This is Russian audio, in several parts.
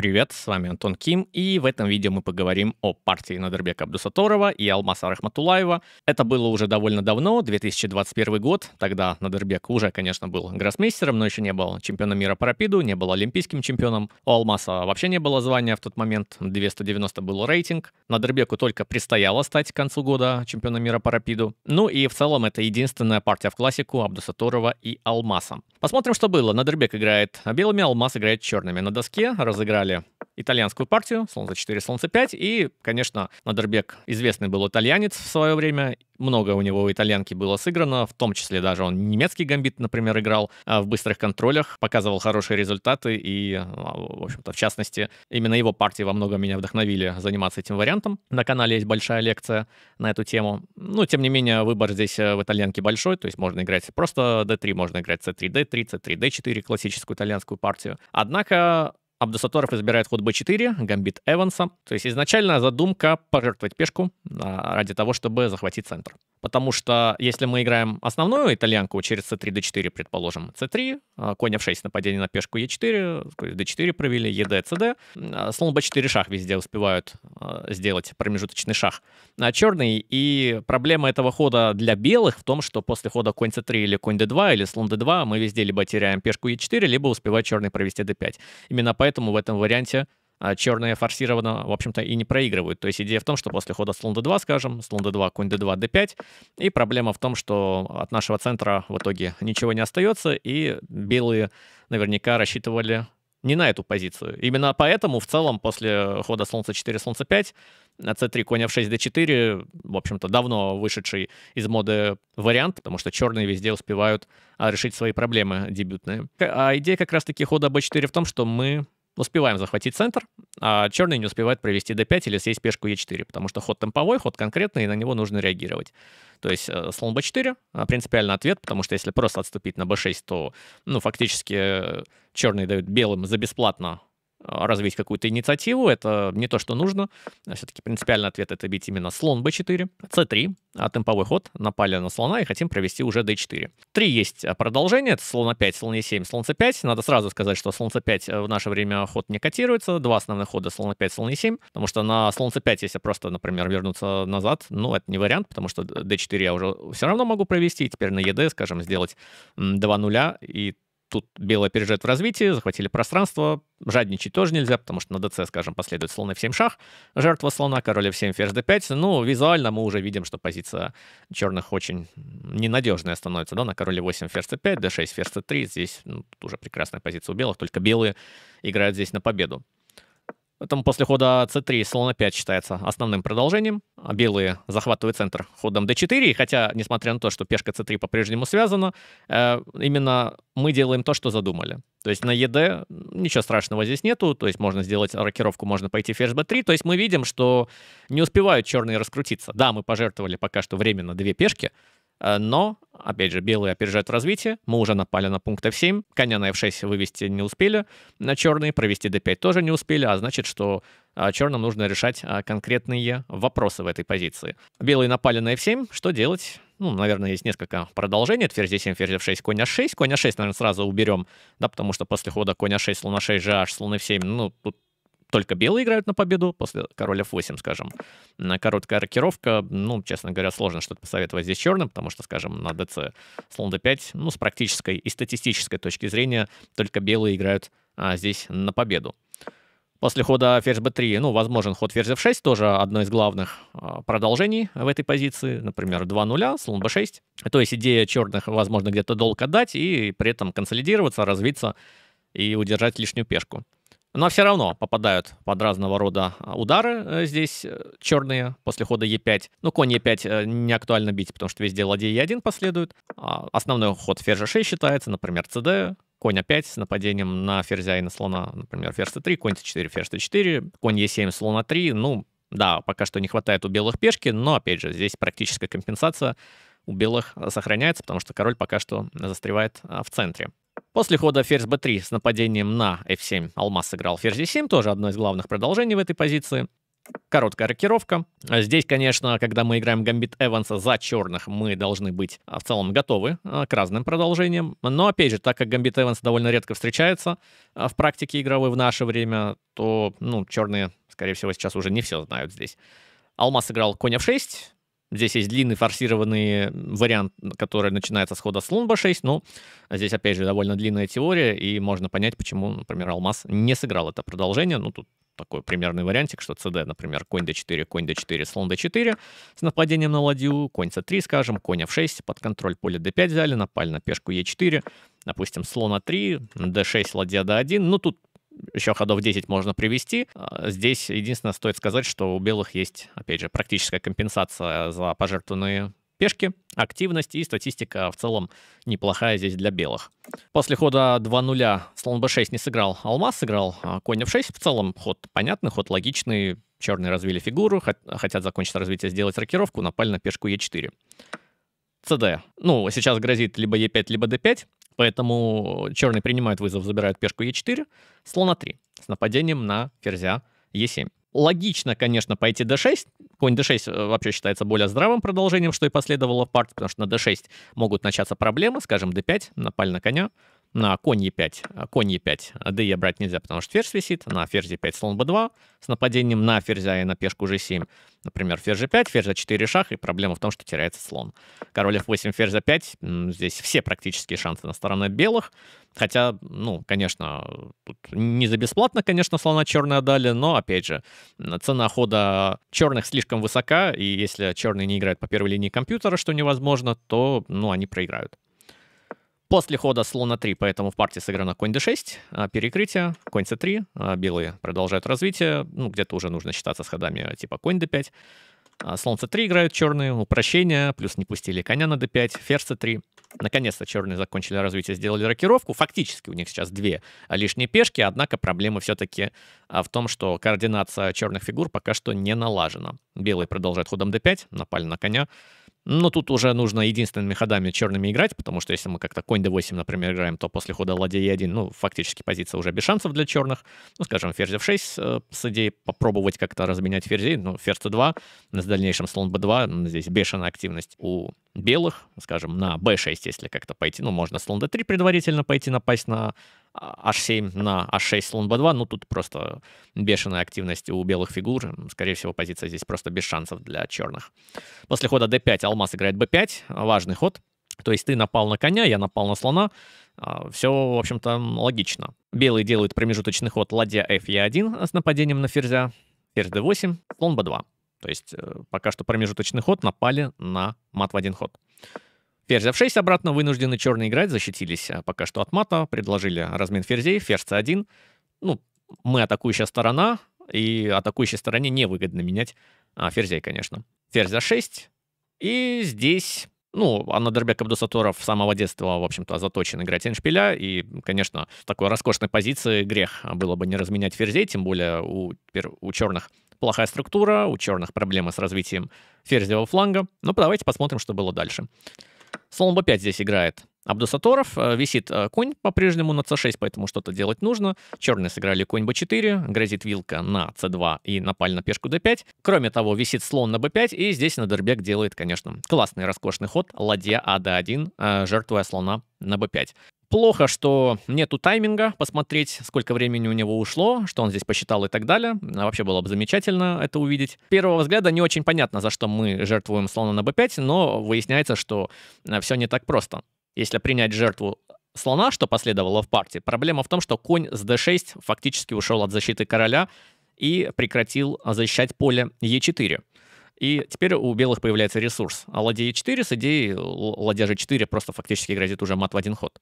Привет, с вами Антон Ким, и в этом видео мы поговорим о партии Надербека Абдусаторова и Алмаса Рахматулаева. Это было уже довольно давно, 2021 год, тогда Надербек уже, конечно, был гроссмейстером, но еще не был чемпионом мира по рапиду, не был олимпийским чемпионом, у Алмаса вообще не было звания в тот момент, 290 был рейтинг, Надербеку только предстояло стать к концу года чемпионом мира по рапиду, ну и в целом это единственная партия в классику Абдусаторова и Алмаса. Посмотрим, что было. Надербек играет белыми, Алмаз играет черными. На доске разыграли проиграли итальянскую партию, солнце 4, солнце 5, и, конечно, Надербек известный был итальянец в свое время, много у него у итальянки было сыграно, в том числе даже он немецкий гамбит, например, играл а, в быстрых контролях, показывал хорошие результаты, и, а, в общем-то, в частности, именно его партии во многом меня вдохновили заниматься этим вариантом. На канале есть большая лекция на эту тему. Ну, тем не менее, выбор здесь э, в итальянке большой, то есть можно играть просто D3, можно играть C3, D3, C3, D4, классическую итальянскую партию. Однако Абдусаторов избирает ход b4, гамбит Эванса. То есть изначально задумка пожертвовать пешку а, ради того, чтобы захватить центр. Потому что если мы играем основную итальянку через c3, d4, предположим, c3, а, конь f6, нападение на пешку e4, d4 провели, ед, cd, а, слон b4 шах везде успевают сделать промежуточный шах. А черный, и проблема этого хода для белых в том, что после хода конь c3 или конь d2 или слон d2 мы везде либо теряем пешку e4, либо успевает черный провести d5. Именно поэтому поэтому в этом варианте а, черные форсированно, в общем-то, и не проигрывают. То есть идея в том, что после хода слон d2, скажем, слон d2, конь d2, d5, и проблема в том, что от нашего центра в итоге ничего не остается, и белые наверняка рассчитывали не на эту позицию. Именно поэтому в целом после хода слонца 4, слонца 5, c3, конь f6, d4, в общем-то, давно вышедший из моды вариант, потому что черные везде успевают а, решить свои проблемы дебютные. А идея как раз-таки хода b4 в том, что мы успеваем захватить центр, а черный не успевает провести d5 или съесть пешку e4, потому что ход темповой, ход конкретный, и на него нужно реагировать. То есть э, слон b4 а, принципиальный ответ, потому что если просто отступить на b6, то ну, фактически э, черные дают белым за бесплатно а, развить какую-то инициативу. Это не то, что нужно. А Все-таки принципиальный ответ — это бить именно слон b4. c3 — а темповой ход. Напали на слона и хотим провести уже d4. Три есть а, продолжение. Это слон 5 слон e7, слон c5. Надо сразу сказать, что слон c5 э, в наше время ход не котируется. Два основных хода — слон a5, слон e7. Потому что на слон c5, если просто, например, вернуться назад, ну, это не вариант, потому что d4 я уже все равно могу провести. И теперь на ед, скажем, сделать два нуля и тут белые опережают в развитии, захватили пространство, жадничать тоже нельзя, потому что на ДЦ, скажем, последует слон f7 шах, жертва слона, король f7, ферзь d5. Ну, визуально мы уже видим, что позиция черных очень ненадежная становится, да, на короле 8, ферзь c5, d6, ферзь c3. Здесь ну, уже прекрасная позиция у белых, только белые играют здесь на победу. Потом после хода c3 слона 5 считается основным продолжением. А белые захватывают центр ходом d4. хотя, несмотря на то, что пешка c3 по-прежнему связана, э, именно мы делаем то, что задумали. То есть на ЕД ничего страшного здесь нету, то есть можно сделать рокировку, можно пойти ферзь b3, то есть мы видим, что не успевают черные раскрутиться. Да, мы пожертвовали пока что временно две пешки, Э, но, опять же, белые опережают развитие. Мы уже напали на пункт F7. Коня на F6 вывести не успели. На черные провести D5 тоже не успели, а значит, что э, черным нужно решать э, конкретные вопросы в этой позиции. Белые напали на F7. Что делать? Ну, наверное, есть несколько продолжений. Это ферзь d7, ферзь f6, конь a6. Конь a6, наверное, сразу уберем, да, потому что после хода конь a6, слон a6, gh, слон f7, ну, тут только белые играют на победу, после короля f8, скажем. Короткая рокировка, ну, честно говоря, сложно что-то посоветовать здесь черным, потому что, скажем, на dc слон d5, ну, с практической и статистической точки зрения, только белые играют а, здесь на победу. После хода ферзь b3, ну, возможен ход ферзь f6, тоже одно из главных а, продолжений в этой позиции, например, 2 нуля, слон b6. То есть идея черных, возможно, где-то долго дать и при этом консолидироваться, развиться и удержать лишнюю пешку. Но все равно попадают под разного рода а, удары э, здесь э, черные после хода Е5. Ну, конь Е5 э, не актуально бить, потому что везде ладья Е1 последует. А, основной ход ферзь G6 считается, например, CD, конь А5 с нападением на ферзя и на слона, например, ферзь С3, конь С4, ферзь С4, конь Е7, слона 3 Ну, да, пока что не хватает у белых пешки, но, опять же, здесь практическая компенсация у белых сохраняется, потому что король пока что застревает в центре. После хода ферзь b3 с нападением на f7 алмаз сыграл ферзь d7, тоже одно из главных продолжений в этой позиции. Короткая рокировка. Здесь, конечно, когда мы играем гамбит Эванса за черных, мы должны быть а, в целом готовы а, к разным продолжениям. Но, опять же, так как гамбит Эванса довольно редко встречается а, в практике игровой в наше время, то, ну, черные, скорее всего, сейчас уже не все знают здесь. Алмаз сыграл конь f6, Здесь есть длинный форсированный вариант, который начинается с хода слон b6, но ну, а здесь, опять же, довольно длинная теория, и можно понять, почему, например, алмаз не сыграл это продолжение. Ну, тут такой примерный вариантик, что cd, например, конь d4, конь d4, слон d4 с нападением на ладью, конь c3, скажем, конь f6, под контроль поле d5 взяли, напали на пешку e4, допустим, слон а3, d6, ладья d1. Ну, тут еще ходов 10 можно привести. А, здесь единственное стоит сказать, что у белых есть, опять же, практическая компенсация за пожертвованные пешки, активность и статистика в целом неплохая здесь для белых. После хода 2-0 слон b6 не сыграл а алмаз, сыграл а конь f6. В целом ход понятный, ход логичный. Черные развили фигуру, хотят закончить развитие, сделать рокировку, напали на пешку e4. cd. Ну, сейчас грозит либо e5, либо d5. Поэтому черный принимает вызов, забирает пешку Е4, слона 3 с нападением на ферзя Е7. Логично, конечно, пойти d6. Конь d6 э, вообще считается более здравым продолжением, что и последовало в партии, потому что на d6 могут начаться проблемы, скажем, d5, напали на коня, на конь e5, конь e5, d я брать нельзя, потому что ферзь висит, на ферзь e5 слон b2 с нападением на ферзя и на пешку g7. Например, ферзь g5, ферзь a4 шах, и проблема в том, что теряется слон. Король f8, ферзь a5, здесь все практические шансы на стороне белых, хотя, ну, конечно, тут не за бесплатно, конечно, слона черные дали но, опять же, цена хода черных слишком высока, и если черные не играют по первой линии компьютера, что невозможно, то, ну, они проиграют. После хода слона 3, поэтому в партии сыграно конь d6, а перекрытие, конь c3, а белые продолжают развитие, ну, где-то уже нужно считаться с ходами типа конь d5, а слон c3 играют черные, упрощение, плюс не пустили коня на d5, ферзь c3. Наконец-то черные закончили развитие, сделали рокировку. Фактически у них сейчас две лишние пешки, однако проблема все-таки в том, что координация черных фигур пока что не налажена. Белые продолжают ходом d5, напали на коня, но тут уже нужно единственными ходами черными играть, потому что если мы как-то конь d8, например, играем, то после хода ладья e1, ну, фактически позиция уже без шансов для черных. Ну, скажем, ферзь f6 э, с идеей попробовать как-то разменять ферзей, ну, ферзь c2, с дальнейшим слон b2, здесь бешеная активность у белых, скажем, на b6, если как-то пойти, ну, можно слон d3 предварительно пойти напасть на а, h7 на h6 слон b2, ну тут просто бешеная активность у белых фигур, скорее всего позиция здесь просто без шансов для черных. После хода d5 алмаз играет b5, важный ход, то есть ты напал на коня, я напал на слона, а, все, в общем-то, логично. Белые делают промежуточный ход ладья f 1 с нападением на ферзя, ферзь d8, слон b2. То есть э, пока что промежуточный ход напали на мат в один ход. Ферзь f6 обратно вынуждены черные играть, защитились а пока что от мата, предложили размен ферзей, ферзь c1. Ну, мы атакующая сторона, и атакующей стороне невыгодно менять а, ферзей, конечно. Ферзь a6, и здесь... Ну, Анадербек Абдусаторов с самого детства, в общем-то, заточен играть эндшпиля, и, конечно, в такой роскошной позиции грех было бы не разменять ферзей, тем более у, теперь у черных плохая структура, у черных проблемы с развитием ферзевого фланга. Ну, давайте посмотрим, что было дальше. Слон b5 здесь играет Абдусаторов. Э, висит э, конь по-прежнему на c6, поэтому что-то делать нужно. Черные сыграли конь b4, грозит вилка на c2 и напали на пешку d5. Кроме того, висит слон на b5, и здесь Надербек делает, конечно, классный роскошный ход, ладья а 1 э, жертвуя слона на b5. Плохо, что нету тайминга, посмотреть, сколько времени у него ушло, что он здесь посчитал и так далее. А вообще было бы замечательно это увидеть. С Первого взгляда не очень понятно, за что мы жертвуем слона на b5, но выясняется, что э, все не так просто. Если принять жертву слона, что последовало в партии, проблема в том, что конь с d6 фактически ушел от защиты короля и прекратил защищать поле e4. И теперь у белых появляется ресурс. А ладья e4 с идеей ладья g4 просто фактически грозит уже мат в один ход.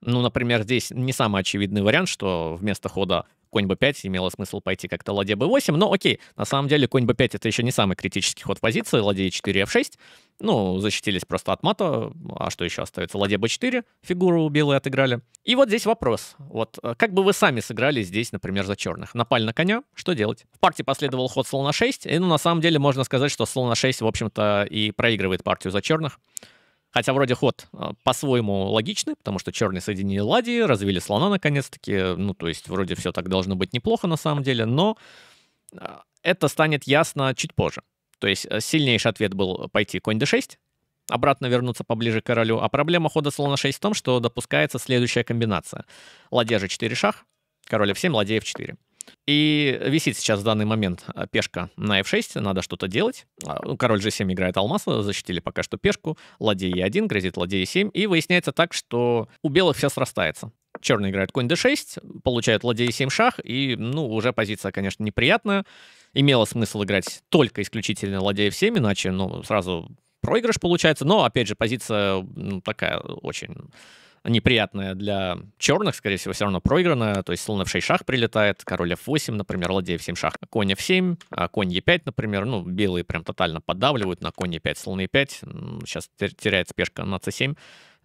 Ну, например, здесь не самый очевидный вариант, что вместо хода конь b5 имело смысл пойти как-то ладья b8, но окей, на самом деле конь b5 это еще не самый критический ход позиции, ладья 4 f6, ну, защитились просто от мата, а что еще остается? Ладья b4, фигуру белые отыграли. И вот здесь вопрос, вот э, как бы вы сами сыграли здесь, например, за черных? Напали на коня, что делать? В партии последовал ход слона 6, и ну, на самом деле можно сказать, что слона 6, в общем-то, и проигрывает партию за черных. Хотя вроде ход э, по-своему логичный, потому что черные соединили ладьи, развили слона наконец-таки. Ну, то есть вроде все так должно быть неплохо на самом деле, но э, это станет ясно чуть позже. То есть э, сильнейший ответ был пойти конь d6, обратно вернуться поближе к королю. А проблема хода слона 6 в том, что допускается следующая комбинация. Ладья же 4 шах, король f7, ладья f4. И висит сейчас в данный момент а, пешка на f6, надо что-то делать. А, ну, король g7 играет алмаз, защитили пока что пешку. Ладья e1, грозит ладья e7. И выясняется так, что у белых все срастается. Черный играет конь d6, получает ладья e7 шах, и, ну, уже позиция, конечно, неприятная. Имело смысл играть только исключительно ладья f7, иначе, ну, сразу проигрыш получается. Но, опять же, позиция ну, такая очень неприятная для черных, скорее всего, все равно проигранная, то есть слон f6 шах прилетает, король f8, например, ладья f7 шах, конь f7, а конь e5, например, ну, белые прям тотально поддавливают на конь e5, слон e5, сейчас теряет спешка на c7,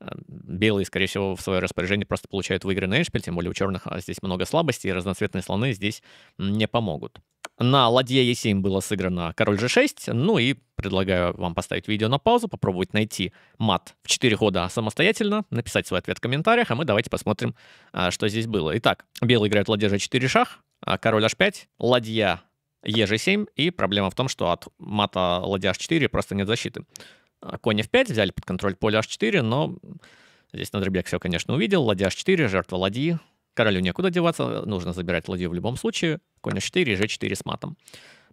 а, белые, скорее всего, в свое распоряжение просто получают выигранный эшпиль, тем более у черных а здесь много слабостей, и разноцветные слоны здесь не помогут. На ладье e7 было сыграно король g6, ну и Предлагаю вам поставить видео на паузу, попробовать найти мат в 4 хода самостоятельно, написать свой ответ в комментариях, а мы давайте посмотрим, а, что здесь было. Итак, белый играет а, ладья g4 шах, король h5, ладья e 7 и проблема в том, что от мата ладья h4 просто нет защиты. А, конь f5, взяли под контроль поле h4, но здесь на дробяк все, конечно, увидел. Ладья h4, жертва ладьи. Королю некуда деваться, нужно забирать ладью в любом случае. Конь h4, и g4 с матом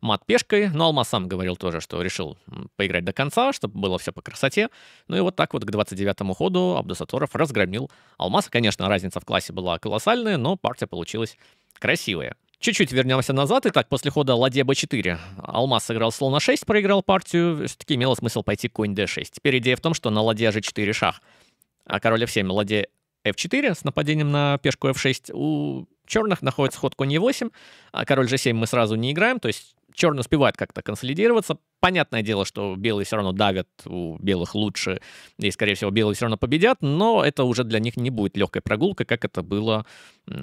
мат пешкой. Но Алма сам говорил тоже, что решил поиграть до конца, чтобы было все по красоте. Ну и вот так вот к 29-му ходу Абдусаторов разгромил Алмаза. Конечно, разница в классе была колоссальная, но партия получилась красивая. Чуть-чуть вернемся назад. Итак, после хода ладья b4 Алмаз сыграл слон на 6, проиграл партию. Все-таки имело смысл пойти конь d6. Теперь идея в том, что на ладья g4 шах, а король f7, ладья f4 с нападением на пешку f6. У черных находится ход конь e8, а король g7 мы сразу не играем, то есть черный успевает как-то консолидироваться. Понятное дело, что белые все равно давят, у белых лучше, и, скорее всего, белые все равно победят, но это уже для них не будет легкой прогулкой, как это было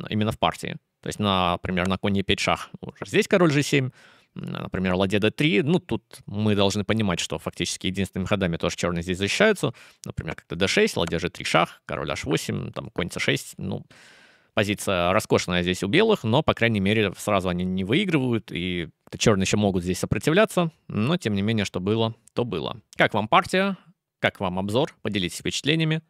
именно в партии. То есть, например, на коне 5 шах. Уже здесь король g7, например, ладья d3. Ну, тут мы должны понимать, что фактически единственными ходами тоже черные здесь защищаются. Например, как-то d6, ладья g3 шах, король h8, там конь c6. Ну, позиция роскошная здесь у белых, но, по крайней мере, сразу они не выигрывают, и черные еще могут здесь сопротивляться, но тем не менее, что было, то было. Как вам партия? Как вам обзор? Поделитесь впечатлениями.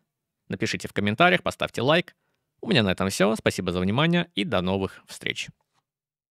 Напишите в комментариях, поставьте лайк. У меня на этом все. Спасибо за внимание и до новых встреч.